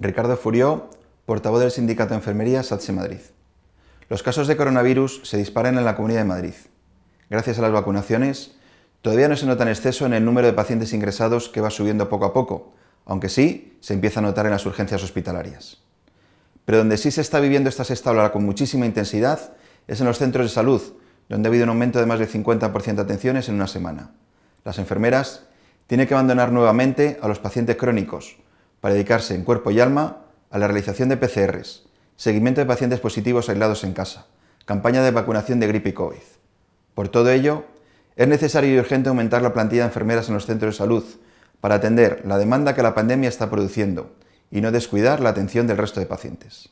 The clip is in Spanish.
Ricardo Furió, portavoz del Sindicato de Enfermería SATSE Madrid. Los casos de coronavirus se disparan en la Comunidad de Madrid. Gracias a las vacunaciones, todavía no se nota exceso en el número de pacientes ingresados que va subiendo poco a poco, aunque sí se empieza a notar en las urgencias hospitalarias. Pero donde sí se está viviendo esta sexta ola con muchísima intensidad es en los centros de salud, donde ha habido un aumento de más del 50% de atenciones en una semana. Las enfermeras tienen que abandonar nuevamente a los pacientes crónicos, para dedicarse en cuerpo y alma a la realización de PCRs, seguimiento de pacientes positivos aislados en casa, campaña de vacunación de gripe y COVID. Por todo ello, es necesario y urgente aumentar la plantilla de enfermeras en los centros de salud para atender la demanda que la pandemia está produciendo y no descuidar la atención del resto de pacientes.